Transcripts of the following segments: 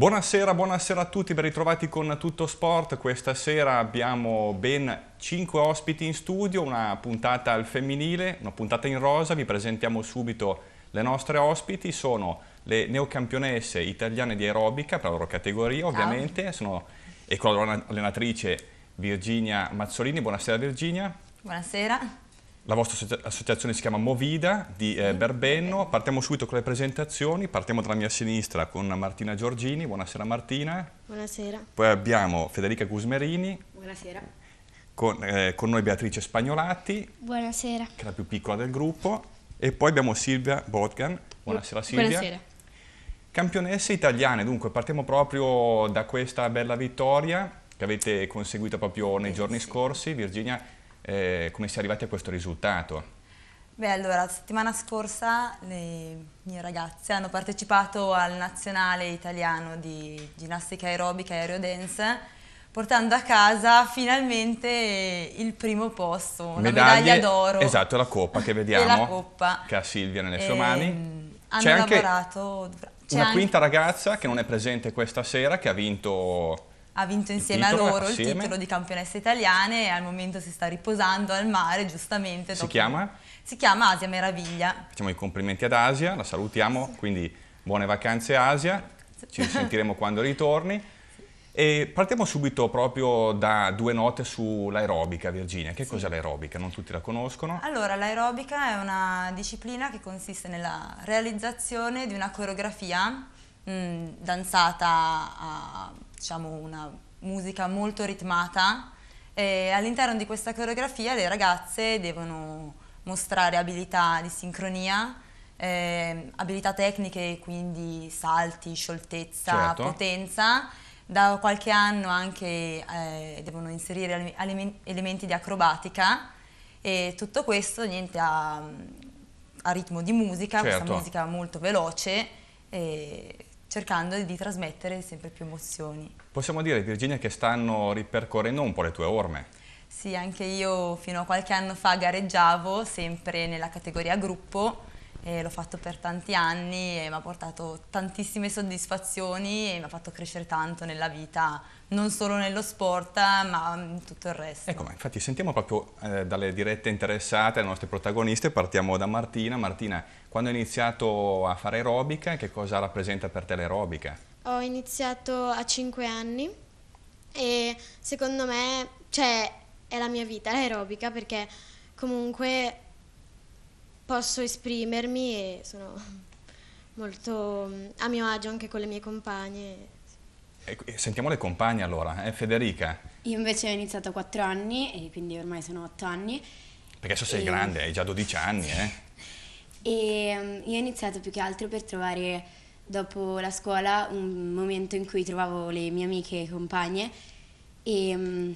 Buonasera, buonasera a tutti, ben ritrovati con Tutto Sport. Questa sera abbiamo ben 5 ospiti in studio, una puntata al femminile, una puntata in rosa. Vi presentiamo subito le nostre ospiti. Sono le neocampionesse italiane di aerobica per la loro categoria, ovviamente. Ciao. Sono e con la loro allenatrice Virginia Mazzolini. Buonasera Virginia. Buonasera. La vostra associazione si chiama Movida di eh, mm. Berbenno, partiamo subito con le presentazioni, partiamo dalla mia sinistra con Martina Giorgini, buonasera Martina. Buonasera. Poi abbiamo Federica Gusmerini. Buonasera. Con, eh, con noi Beatrice Spagnolati. Buonasera. Che è la più piccola del gruppo. E poi abbiamo Silvia Botgan. Buonasera Silvia. Buonasera. Campionesse italiane, dunque partiamo proprio da questa bella vittoria che avete conseguito proprio nei eh, giorni scorsi. Virginia, eh, come si è arrivati a questo risultato? Beh, allora, la settimana scorsa le mie ragazze hanno partecipato al nazionale italiano di ginnastica aerobica e aerodance portando a casa finalmente il primo posto, una medaglia d'oro. Esatto, la coppa che vediamo, coppa. che ha Silvia nelle sue e, mani. Ehm, hanno lavorato... Anche una quinta ragazza che non è presente questa sera, che ha vinto ha vinto insieme a loro assieme. il titolo di campionessa italiana e al momento si sta riposando al mare, giustamente. Si chiama? Si chiama Asia Meraviglia. Facciamo i complimenti ad Asia, la salutiamo, sì. quindi buone vacanze Asia, ci sentiremo quando ritorni. E partiamo subito proprio da due note sull'aerobica, Virginia. Che sì. cos'è l'aerobica? Non tutti la conoscono. Allora, l'aerobica è una disciplina che consiste nella realizzazione di una coreografia mh, mm, danzata a diciamo, una musica molto ritmata e all'interno di questa coreografia le ragazze devono mostrare abilità di sincronia, eh, abilità tecniche, quindi salti, scioltezza, certo. potenza. Da qualche anno anche eh, devono inserire elementi di acrobatica e tutto questo niente, a, a ritmo di musica, certo. questa musica molto veloce. E cercando di trasmettere sempre più emozioni. Possiamo dire, Virginia, che stanno ripercorrendo un po' le tue orme. Sì, anche io fino a qualche anno fa gareggiavo sempre nella categoria gruppo l'ho fatto per tanti anni e mi ha portato tantissime soddisfazioni e mi ha fatto crescere tanto nella vita, non solo nello sport ma in tutto il resto. Ecco, infatti sentiamo proprio eh, dalle dirette interessate, le nostre protagoniste, partiamo da Martina. Martina, quando hai iniziato a fare aerobica, che cosa rappresenta per te l'aerobica? Ho iniziato a 5 anni e secondo me cioè, è la mia vita l'aerobica perché comunque posso esprimermi e sono molto mm, a mio agio anche con le mie compagne. Sentiamo le compagne allora, eh, Federica. Io invece ho iniziato a 4 anni e quindi ormai sono 8 anni. Perché adesso sei e... grande, hai già 12 anni, eh? e mm, io ho iniziato più che altro per trovare dopo la scuola un momento in cui trovavo le mie amiche e compagne e mm,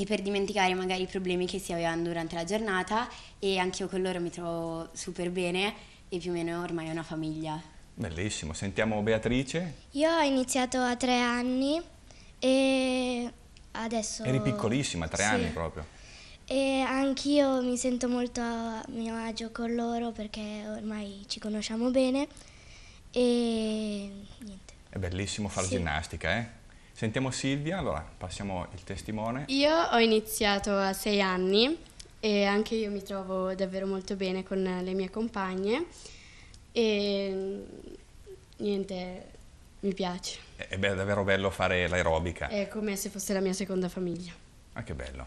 e per dimenticare magari i problemi che si avevano durante la giornata e anche io con loro mi trovo super bene e più o meno ormai è una famiglia. Bellissimo, sentiamo Beatrice. Io ho iniziato a tre anni e adesso... Eri piccolissima, tre sì. anni proprio. E anch'io mi sento molto a mio agio con loro perché ormai ci conosciamo bene e niente. È bellissimo fare sì. ginnastica, eh? Sentiamo Silvia, allora passiamo il testimone. Io ho iniziato a sei anni e anche io mi trovo davvero molto bene con le mie compagne e mm, niente, mi piace. Eh, eh è, be davvero bello fare l'aerobica. È come se fosse la mia seconda famiglia. Ah, che bello.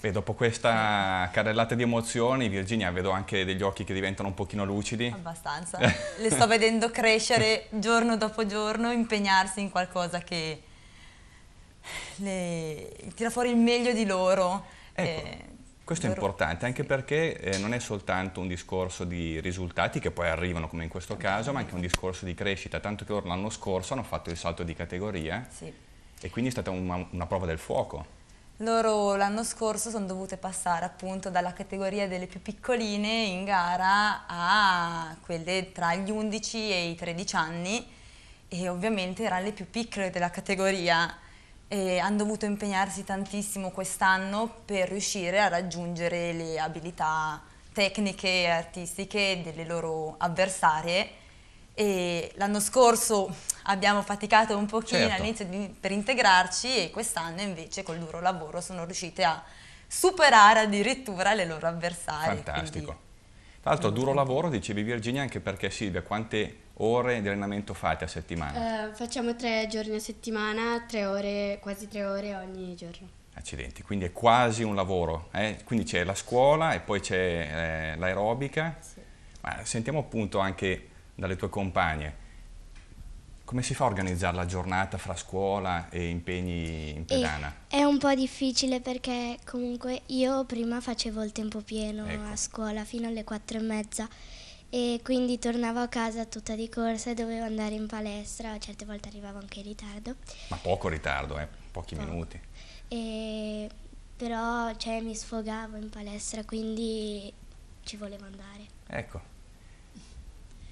Beh, dopo questa carrellata di emozioni, Virginia, vedo anche degli occhi che diventano un pochino lucidi. Abbastanza. Le sto vedendo crescere giorno dopo giorno, impegnarsi in qualcosa che le, tira fuori il meglio di loro. Ecco, eh, questo loro... è importante anche perché eh, non è soltanto un discorso di risultati che poi arrivano come in questo caso, ma anche un discorso di crescita, tanto che loro l'anno scorso hanno fatto il salto di categoria sì. e quindi è stata una, una prova del fuoco. Loro l'anno scorso sono dovute passare appunto dalla categoria delle più piccoline in gara a quelle tra gli 11 e i 13 anni e ovviamente erano le più piccole della categoria eh, hanno dovuto impegnarsi tantissimo quest'anno per riuscire a raggiungere le abilità tecniche e artistiche delle loro avversarie l'anno scorso abbiamo faticato un pochino certo. all'inizio per integrarci e quest'anno invece col duro lavoro sono riuscite a superare addirittura le loro avversarie. Fantastico. Tra l'altro duro lavoro, dicevi Virginia, anche perché Silvia, quante ore di allenamento fate a settimana? Eh, facciamo tre giorni a settimana, tre ore, quasi tre ore ogni giorno. Accidenti, quindi è quasi un lavoro. Eh? Quindi c'è la scuola e poi c'è eh, l'aerobica. Sì. Ma sentiamo appunto anche dalle tue compagne come si fa a organizzare la giornata fra scuola e impegni in pedana? è un po' difficile perché comunque io prima facevo il tempo pieno ecco. a scuola fino alle quattro e mezza e quindi tornavo a casa tutta di corsa e dovevo andare in palestra, certe volte arrivavo anche in ritardo. Ma poco ritardo, eh? pochi poco. minuti. E però cioè, mi sfogavo in palestra, quindi ci volevo andare. Ecco,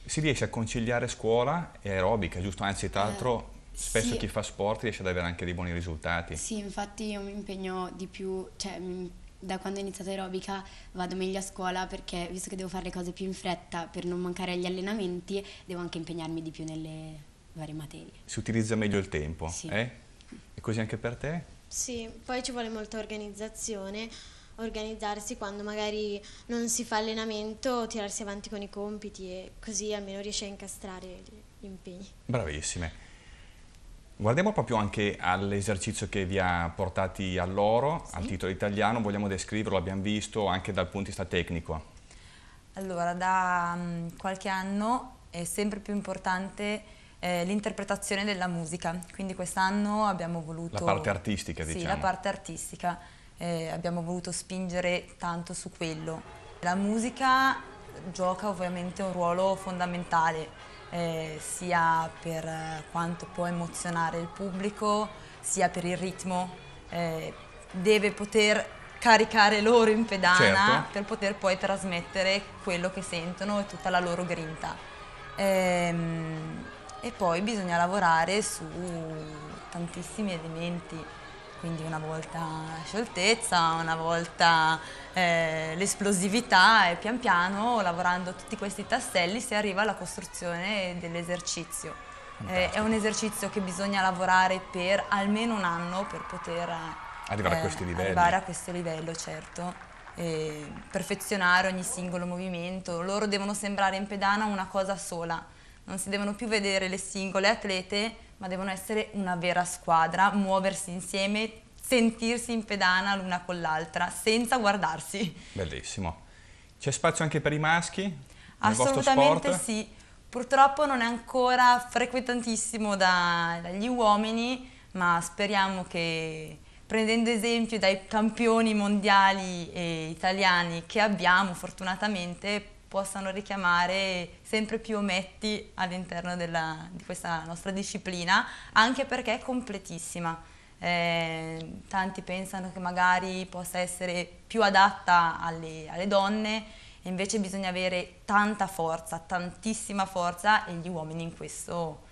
si riesce a conciliare scuola e aerobica, giusto? Anzi, tra eh, l'altro eh, spesso sì. chi fa sport riesce ad avere anche dei buoni risultati. Sì, infatti io mi impegno di più, cioè mm, da quando ho iniziato aerobica vado meglio a scuola perché visto che devo fare le cose più in fretta per non mancare agli allenamenti, devo anche impegnarmi di più nelle varie materie. Si utilizza meglio il tempo, sì. eh? E così anche per te? Sì, poi ci vuole molta organizzazione organizzarsi quando magari non si fa allenamento, tirarsi avanti con i compiti e così almeno riesce a incastrare gli impegni. Bravissime. Guardiamo proprio anche all'esercizio che vi ha portati all'oro, sì. al titolo italiano, vogliamo descriverlo, l'abbiamo visto anche dal punto di vista tecnico. Allora, da mm, qualche anno è sempre più importante eh, l'interpretazione della musica, quindi quest'anno abbiamo voluto... La parte artistica, diciamo. Sì, la diciamo. parte artistica eh, abbiamo voluto spingere tanto su quello. La musica gioca ovviamente un ruolo fondamentale, eh, sia per eh, quanto può emozionare il pubblico, sia per il ritmo. Eh, deve poter caricare loro in pedana certo. per poter poi trasmettere quello che sentono e tutta la loro grinta. Ehm, e poi bisogna lavorare su tantissimi elementi quindi una volta scioltezza, una volta eh, l'esplosività e pian piano lavorando tutti questi tasselli si arriva alla costruzione dell'esercizio. Eh, è un esercizio che bisogna lavorare per almeno un anno per poter arrivare, eh, a, questi arrivare a questo livello, certo. E perfezionare ogni singolo movimento, loro devono sembrare in pedana una cosa sola, non si devono più vedere le singole atlete ma devono essere una vera squadra, muoversi insieme, sentirsi in pedana l'una con l'altra, senza guardarsi. Bellissimo. C'è spazio anche per i maschi? Assolutamente sì. Purtroppo non è ancora frequentantissimo da, dagli uomini, ma speriamo che prendendo esempio dai campioni mondiali e italiani che abbiamo fortunatamente possano richiamare sempre più ometti all'interno di questa nostra disciplina, anche perché è completissima. Eh, tanti pensano che magari possa essere più adatta alle, alle donne, invece bisogna avere tanta forza, tantissima forza e gli uomini in questo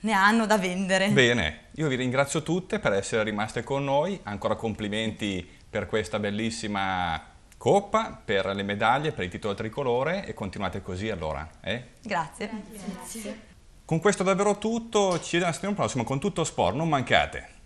ne hanno da vendere. Bene, io vi ringrazio tutte per essere rimaste con noi, ancora complimenti per questa bellissima Coppa per le medaglie, per il titolo tricolore e continuate così allora. Eh? Grazie. Grazie. Con questo davvero tutto, ci vediamo alla prossima con tutto sport, non mancate.